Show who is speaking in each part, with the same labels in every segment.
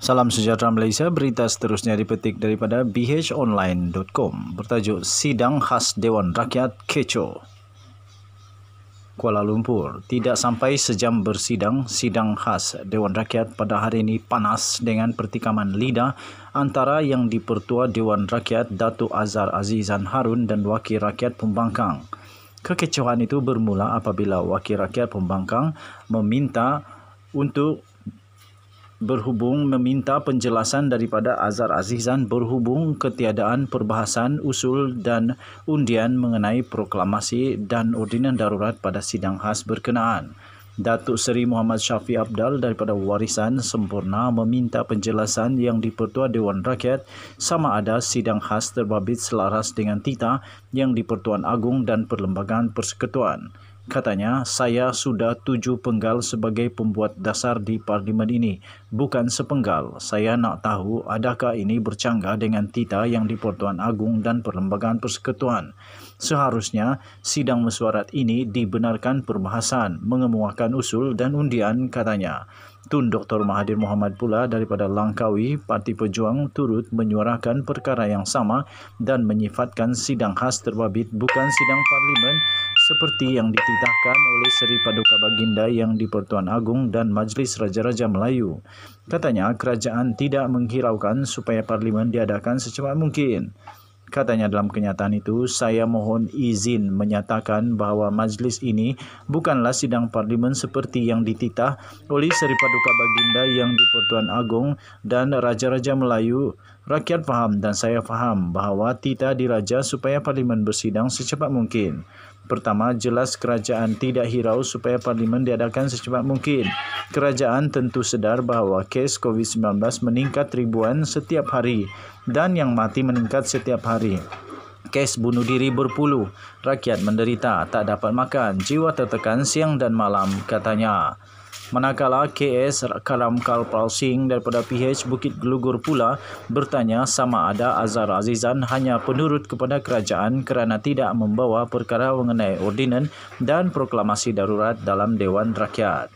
Speaker 1: Salam sejahtera Malaysia, berita seterusnya dipetik daripada bhonline.com bertajuk Sidang Khas Dewan Rakyat kecoh Kuala Lumpur, tidak sampai sejam bersidang, sidang khas Dewan Rakyat pada hari ini panas dengan pertikaman lidah antara yang dipertua Dewan Rakyat Datuk Azhar Azizan Harun dan Wakil Rakyat Pembangkang. Kekecohan itu bermula apabila Wakil Rakyat Pembangkang meminta untuk berhubung meminta penjelasan daripada Azhar Azizan berhubung ketiadaan perbahasan usul dan undian mengenai proklamasi dan ordinan darurat pada sidang khas berkenaan. Datuk Seri Muhammad Syafi Abdal daripada Warisan Sempurna meminta penjelasan yang dipertua Dewan Rakyat sama ada sidang khas terbabit selaras dengan tita yang dipertuan agung dan perlembagaan persekutuan. Katanya, saya sudah tujuh penggal sebagai pembuat dasar di parlimen ini. Bukan sepenggal, saya nak tahu adakah ini bercanggah dengan tita yang di Pertuan Agung dan Perlembagaan Persekutuan. Seharusnya, sidang mesyuarat ini dibenarkan perbahasan, mengemukakan usul dan undian, katanya. Tun Dr. Mahathir Mohamad pula daripada Langkawi, Parti Pejuang turut menyuarakan perkara yang sama dan menyifatkan sidang khas terbabit bukan sidang parlimen seperti yang dititahkan oleh Seri Paduka Baginda yang di Pertuan Agung dan Majelis Raja-Raja Melayu. Katanya, kerajaan tidak menghiraukan supaya parlimen diadakan secepat mungkin. Katanya dalam kenyataan itu, saya mohon izin menyatakan bahwa majlis ini bukanlah sidang parlimen seperti yang dititah oleh Seri Paduka Baginda yang di Pertuan Agung dan Raja-Raja Melayu Rakyat faham dan saya faham bahawa tita diraja supaya parlimen bersidang secepat mungkin. Pertama, jelas kerajaan tidak hirau supaya parlimen diadakan secepat mungkin. Kerajaan tentu sedar bahawa kes COVID-19 meningkat ribuan setiap hari dan yang mati meningkat setiap hari. Kes bunuh diri berpuluh, rakyat menderita, tak dapat makan, jiwa tertekan siang dan malam, katanya. Manakala KS Karam Kalpal Singh daripada PH Bukit Gelugur pula bertanya sama ada Azhar Azizan hanya penurut kepada kerajaan kerana tidak membawa perkara mengenai ordinan dan proklamasi darurat dalam Dewan Rakyat.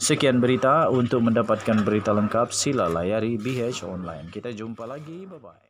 Speaker 1: Sekian berita. Untuk mendapatkan berita lengkap, sila layari BH Online. Kita jumpa
Speaker 2: lagi. Bye-bye.